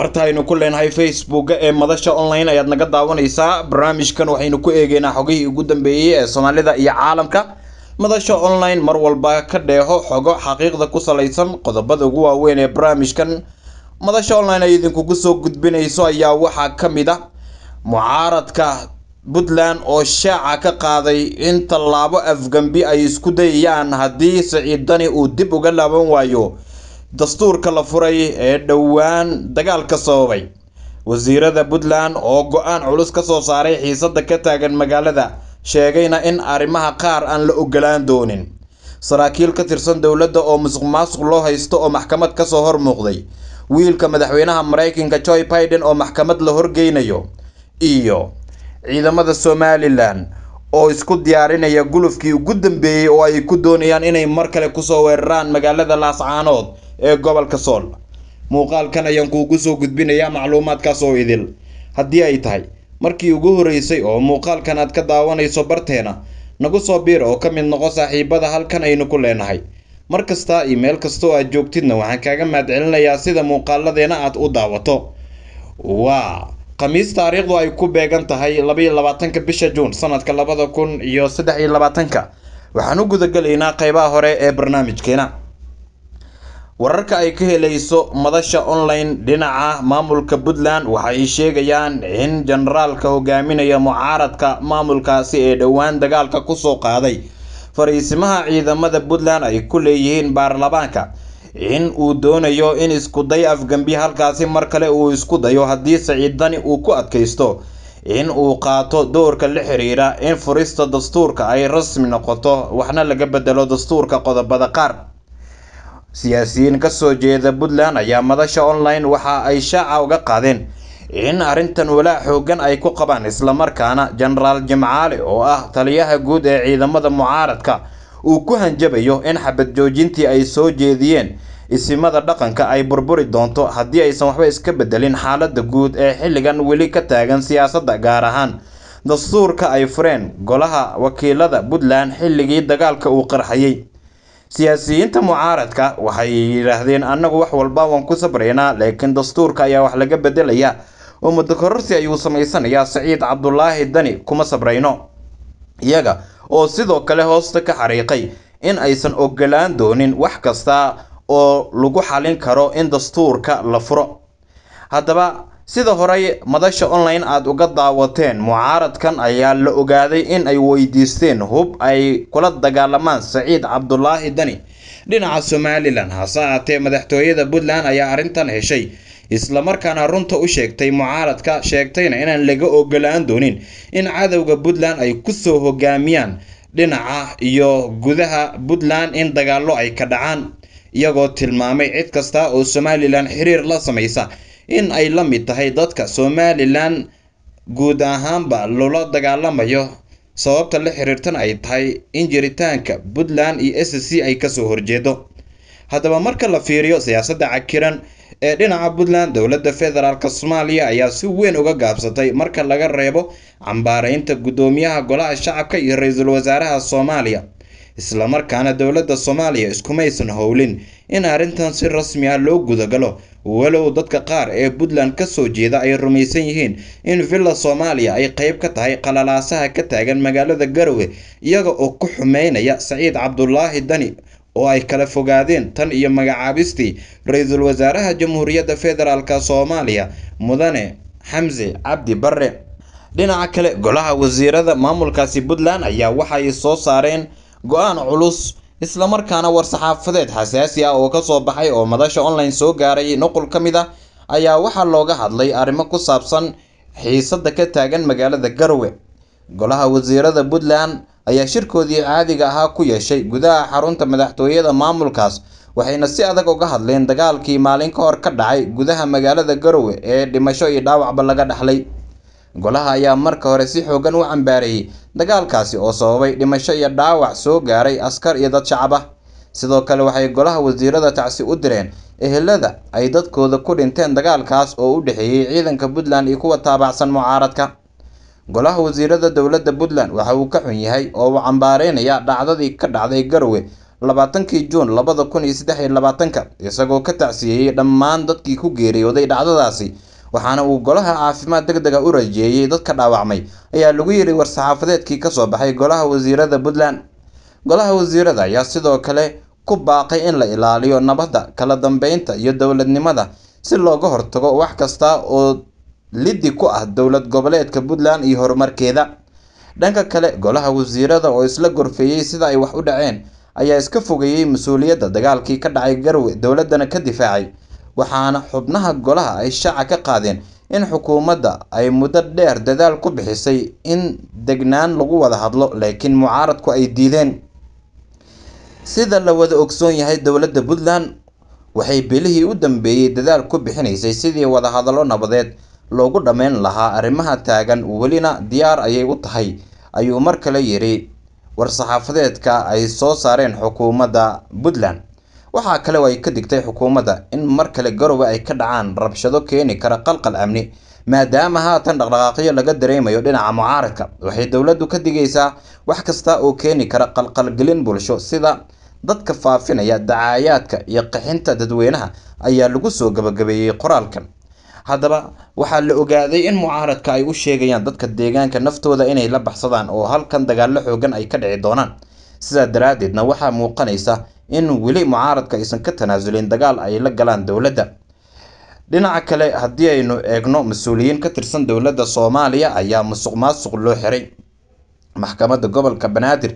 aynu ku leenahay facebooka ee madasha online ayaad naga daawanaysaa barnaamijkan waxaynu ku eegeynaa xogihii ugu dambeeyey ee soomaalida iyo caalamka madasha online mar walba ka dheeho xogo xaqiiqda ku salaysan qodobada ugu waaweyn ee barnaamijkan madasha online ay idinkugu soo gudbinayso ayaa waxaa ka mid a ah mucaaradka puntland oo shaaca ka qaaday in tallaabo afgembi ay isku dayayaan haddii siciid dani uu dib uga laaban waayo dastuurka la furay ee dhowaan dagaalka sababay wasiirada puntland oo go-aan culus ka soo saaray xiisadda ka taagan magaalada sheegayna in arrimaha qaar aan la ogolaan doonin saraakiil ka tirsan dowladda oo musuq maasuq loo haysto oo maxkamad kasoo muuqday wiilka madaxweynaha maraykanka joy biden oo maxkamad la horgeynayo iyo ciidamada somalilan oo isku diyaarinaya gulufkii ugu dambeeyey oo ay ku doonayaan inay mar kale kusoo weeraraan magaalada laascaanood ee gobolka sool muuqaalkan ayaan kuugu soo gudbinayaa macluumaadkaas oo idil haddii ay tahay markii ugu horreysay oo muuqaalkan aad ka daawanayso barteena nagu soo biir oo ka mid noqo saaxiibada halkan aynu ku leenahay mar kastaa iyo meel kastoo aad joogtidna waxaan kaaga mahadcelinayaa sida muuqaaladeena aad u daawato waa khamiis taariikhdu ay ku beegan tahay labaiyo labaatanka bisha juun sanadka labada kun iyo saddex iyo labaatanka waxaan u gudagelaynaa qaybaha hore ee barnaamijkeena wararka ay ka helayso madasha online dhinaca maamulka puntland waxa ay sheegayaan in jenaraalka hogaaminaya mucaaradka maamulkaasi ee dhowaan dagaalka kusoo qaaday fariisimaha ciidamada puntland ay ku leeyihiin baarlamaanka in uu doonayo in iskuday afgembi halkaasi mar kale uu isku dayo haddiise ciidani uu ku adkaysto in uu qaato dowrka la xiriira in furista dastuurka ay rasmi noqoto waxna laga bedelo dastuurka qodobada qaar siyaasiyiin ka soo jeeda puntland ayaa madasha online waxa ay shaaca uga qaadeen in arrintan walaac xoogan ay ku qabaan islamarkaana jenaraal jimcaali oo ah taliyaha guud ee ciidamada mucaaradka uu ku hanjabayo in xabad joojintii ay soo jeediyeen isimada dhaqanka ay burburi doonto haddii aysan waxba iska bedelin xaaladda guud ee xilligan weli ka taagan siyaasadda gaar ahaan dastuurka ay fureen golaha wakiilada puntland xilligii dagaalka uu qarxayey siyaasiyiinta mucaaradka waxay yidhaahdeen annagu wax walba waan ku sabraynaa laakiin dastuurka ayaa wax laga bedelaya oo muddokororsi ayuu samaysanayaa saciid cabdulaahi dani kuma sabrayno iyaga oo sidoo kale hoosta ka xariiqay in aysan ogolaan doonin wax kasta oo lagu xalin karo in dastuurka la furo haddaba sida horey madasha online aada uga daawateen mucaaradkan ayaa la ogaaday in ay weydiisteen hub ay kula dagaalamaan saciid cabdulaahi dani dhinaca somalilan hase aatee madaxtooyada puntland ayaa arrintan heshay islamarkaana runta u sheegtay mucaaradka sheegtayna inaan laga ogolaan doonin in cadowga puntland ay ku soo hogaamiyaan dhinaca iyo gudaha puntland in dagaallo ay ka dhacaan iyagoo tilmaamay cid kasta oo somalilan xiriir la samaysa in ay la mid tahay dadka somalilan guud ahaanba loola dagaalamayo sababta la xiriirtan ay tahay in jiritaanka puntland iyo s c ay kasoo horjeedo haddaba marka la fiiriyo siyaasadda cakiran ee dhinaca puntland dowladda federaalk soomaaliya ayaa si weyn uga gaabsatay marka laga reebo cambaaraynta guddoomiyaha golaha shacabka iyo ra-iisul wasaaraha soomaaliya islamarkaana dowladda soomaaliya iskumaysan howlin in arrintan si rasmi ah loo gudagalo walow dadka qaar ee puntland kasoo jeeda ay rumaysan yihiin in villa soomaaliya ay qayb ka tahay qalalaasaha ka taagan magaalada garowe iyaga oo ku xumeynaya saciid cabdulaahi dani oo ay kala fogaadeen tan iyo magacaabistii ra-iisul wasaaraha jamhuuriyadda federaalk soomaaliya mudane xamse cabdi barre dhinaca kale golaha wasiirada maamulkaasi puntland ayaa waxa ay soo saareen go-aan culus islamarkaana war-saxaafadeed xasaasi ah oo kasoo baxay oo madasha online soo gaaray nuqul ka mid ah ayaa waxaa looga hadlay arrimo ku saabsan xiisada ka taagan magaalada garowe golaha wasiirada puntland ayaa shirkoodii caadiga ahaa ku yeeshay gudaha xarunta madaxtooyada maamulkaas waxayna si adag uga hadleen dagaalkii maalin ka hor ka dhacay gudaha magaalada garowe ee dhimasho iyo dhaawacba laga dhexlay golaha ayaa marka hore si xooggan u cambaareeyey dagaalkaasi oo sababay dhimasho iyo dhaawac soo gaaray askar iyo dad shacab ah sidoo kale waxay golaha wasiirada tacsi u direen ehelada ay dadkooda ku dhinteen dagaalkaas oo u dhexeeyey ciidanka puntland iyo kuwa taabacsan mucaaradka golaha wasiirada dowladda puntland waxa uu ka xun yahay oo uu cambaareynayaa dhacdadii ka dhacday garowe labaatankii juun labada kun iyo saddex iyo labaatanka isagoo ka tacsiyeeyey dhammaan dadkii ku geeriyooday dhacdadaasi waxaana uu golaha caafimaad deg dega u rajeeyey dadka dhaawacmay ayaa lagu yidhi war-saxaafadeedkii ka soo baxay golaha wasiirada puntland golaha wasiirada ayaa sidoo kale ku baaqay in la ilaaliyo nabadda kala dambeynta iyo dowladnimada si looga hortago wax kasta oo liddi ku ah dowlad goboleedka puntland iyo horumarkeeda dhanka kale golaha wasiirada oo isla gorfeeyey sida ay wax u dhaceen ayaa iska fogeeyey mas-uuliyadda dagaalkii ka dhacay garwe dowladdana ka difaacay waxaana xubnaha golaha ay shaaca ka qaadeen in xukuumadda ay muddo dheer dadaal ku bixisay in degnaan lagu wada hadlo laakiin mucaaradku ay diideen sida la wada ogsoon yahay dowladda puntland waxay bilihii u dambeeyey dadaal ku bixinaysay sidii wadahadallo nabadeed loogu dhammayn lahaa arrimaha taagan welina diyaar ayay u tahay ayuu mar kale yidhi war-saxaafadeedka ay soo saareen xukuumadda puntland waxaa kale oo ay ka digtay xukuumadda in mar kale garowe ay ka dhacaan rabshado keeni kara qalqal amni maadaama haatan dhaqdhaqaaqyo laga dareemayo dhinaca mucaaradka waxay dowladdu ka digaysaa wax kasta oo keeni kara qalqalgelin bulsho sida dadka faafinaya dacaayaadka iyo qixinta dadweynaha ayaa lagu soo gabagabeeyey qoraalkan haddaba waxaa la ogaaday in mucaaradka ay u sheegayaan dadka deegaanka naftooda inay la baxsadaan oo halkan dagaallo xoogan ay ka dhici doonaan sidaa daraaddeedna waxaa muuqanaysa in weli mucaaradka aysan ka tanaasulin dagaal ay la galaan dowladda dhinaca kale haddii aynu eegno mas-uuliyiin ka tirsan dowladda soomaaliya ayaa musuq maasuq loo xiray maxkamadda gobolka banaadir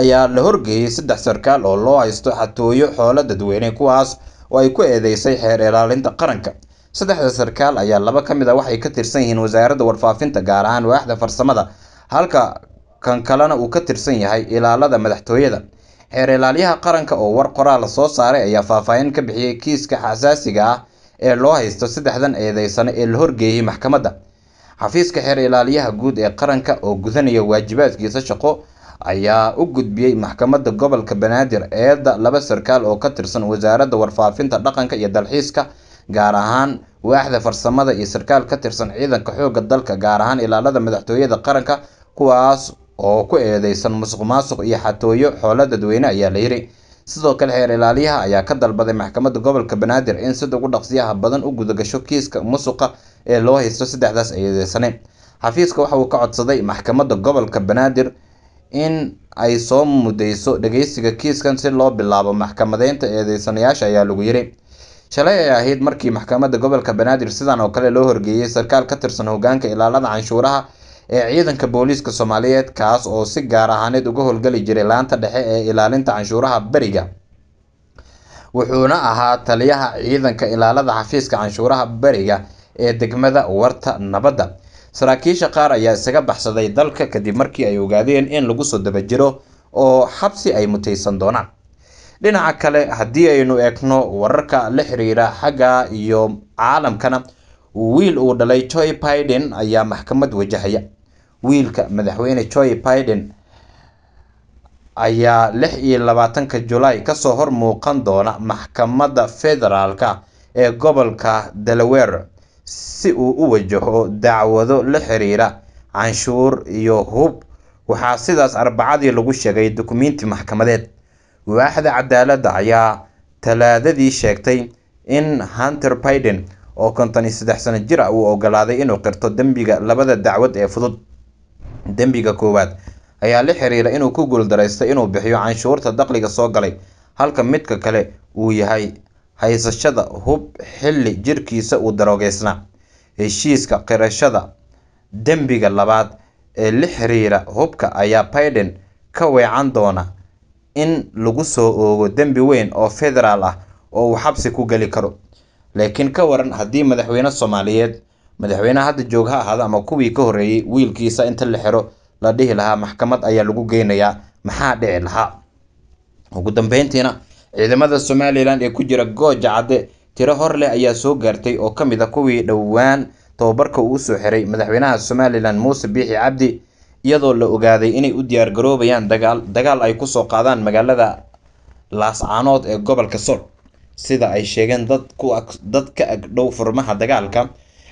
ayaa la horgeeyey saddex sarkaal oo loo haysto xatooyo xoolo dadweyne kuwaas oo ay ku eedeysay xeer ilaalinta qaranka saddexda sarkaal ayaa laba ka mid a ah waxay ka tirsan yihiin wasaaradda warfaafinta gaar ahaan waaxda farsamada halka kan kalena uu ka tirsan yahay ilaalada madaxtooyada xeeralaalyaha qaranka oo war qoraala soo saaray ayaa faahfaahin ka bixiyey kiiska xasaasiga ah ee loo haysto saddexdan eedeysano ee la horgeeyey maxkamadda xafiiska xeer ilaaliyaha guud ee qaranka oo gudanaya waajibaadkiisa shaqo ayaa u gudbiyey maxkamadda gobolka banaadir eedda laba sarkaal oo ka tirsan wasaaradda warfaafinta dhaqanka iyo dalxiiska gaar ahaan waaxda farsamada iyo sarkaal ka tirsan ciidanka xoogga dalka gaar ahaan ilaalada madaxtooyada qaranka kuwaas oo ku eedeysan musuqmaasuq iyo xatooyo xoolo dadweyne ayaa la yidhi sidoo kale xeer ilaaliyaha ayaa ka dalbaday maxkamadda gobolka banaadir in sida ugu dhaqsiyaha badan u gudagasho kiiska musuqa ee loo haysto saddexdaas eedeysane xafiiska waxa uu ka codsaday maxkamadda gobolka banaadir in ay soo mudayso dhageysiga kiiskan si loo bilaabo maxkamadeynta eedeysanayaasha ayaa lagu yidhi shalay ay ahayd markii maxkamadda gobolka banaadir sidan oo kale loo horgeeyey sarkaal ka tirsan hogaanka ilaalada canshuuraha ee ciidanka booliiska soomaaliyeed kaas oo si gaar ahaaneed uga howlgeli jiray laanta dhexe ee ilaalinta canshuuraha beriga wuxuuna ahaa taliyaha ciidanka ilaalada xafiiska canshuuraha beriga ee degmada warta nabadda saraakiisha qaar ayaa isaga baxsaday dalka kadib markii ay ogaadeen in lagu soo daba jiro oo xabsi ay mutaysan doonaan dhinaca kale haddii aynu eegno wararka la xiriira xagga iyo caalamkana wiil uu dhalay joy biden ayaa maxkamad wajahaya wiilka madaxweyne joy biden ayaa lix iyo labaatanka julaay kasoo hor muuqan doona maxkamadda federaalka ee gobolka delaware si uu u wajaho dacwado la xiriira canshuur iyo hub waxaa sidaas arbacadii lagu sheegay dukumenti maxkamadeed waaxda cadaaladda ayaa talaadadii sheegtay in hunter biden oo kontan iyo saddex sano jir ah uu ogolaaday inuu qirto dembiga labada dacwad ee fudud dembiga koowaad ayaa la xiriira inuu ku guuldareystay inuu bixiyo canshuurta dakhliga soo galay halka midka kale uu yahay haysashada hub xilli jirkiisa uu daroogeysnaa heshiiska qirashada dembiga labaad ee la xiriira hubka ayaa baiden ka weecan doona in lagu soo oogo dembi weyn oo federaal ah oo uu xabsi ku geli karo laakiin ka waran haddii madaxweyne soomaaliyeed madaxweynaha hadda joog ha ahaada ama kuwii ka horreeyey wiilkiisa inta la xiro la dhihi lahaa maxkamad ayaa lagu geynayaa maxaa dhici lahaa ugu dambeyntiina ciidamada somalilan ee ku jira gooja cadde tiro hor leh ayaa soo gaartay oo ka mid a ah kuwii dhowaan tababarka uu usoo xiray madaxweynaha somalilan muuse biixi cabdi iyadoo la ogaaday inay u diyaargaroobayaan dagaal dagaal ay kusoo qaadaan magaalada laascaanood ee gobolka sool sida ay sheegeen dad ka agdhow furmaha dagaalka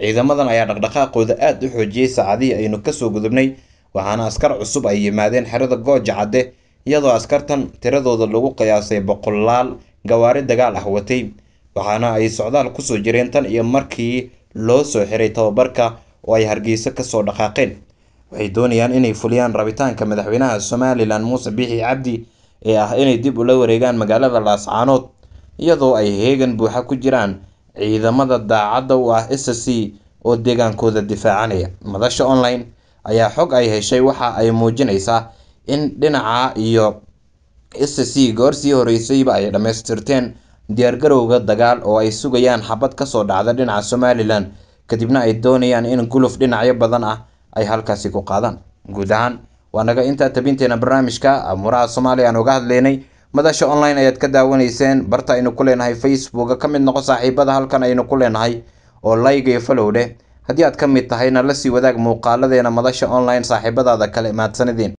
ciidamadan ayaa dhaqdhaqaaqooda aad u xoojiyey saacadihii aynu kasoo gudubnay waxaana askar cusub ay yimaadeen xerada gooja cadde iyadoo askartan tiradooda lagu qiyaasay boqolaal gawaari dagaal ah watay waxaana ay socdaal kusoo jireen tan iyo markii loo soo xiray tababarka oo ay hargeyso kasoo dhaqaaqeen waxay doonayaan inay fuliyaan rabitaanka madaxweynaha somalilan muuse biixi cabdi ee ah inay dib ula wareegaan magaalada laascaanood iyadoo ay heegan buuxa ku jiraan ciidamada daacadda u ah s c oo deegaankooda difaacanaya. Madasha online ayaa xog ay heshay waxa ay muujinaysaa in dhinaca iyo s c goorsii horreysayba ay dhammaystirteen diyaargarowga dagaal oo ay sugayaan xabad ka soo dhacda dhinaca Somalilan kadibna ay doonayaan in guluf dhinacyo badan ah ay halkaasi ku qaadaan. Guud ahaan waa naga intaa tabinteena barnaamijka Amuraha Soomaaliya aan uga hadlaynay madasha online ayaad ka daawanayseen barta aynu ku leenahay facebooka ka mid noqo saaxiibada halkan aynu ku leenahay oo layga iyo falow dheh haddii aad ka mid tahayna la sii wadaag muuqaaladeena madasha online saaxiibadaada kale imaadsanideen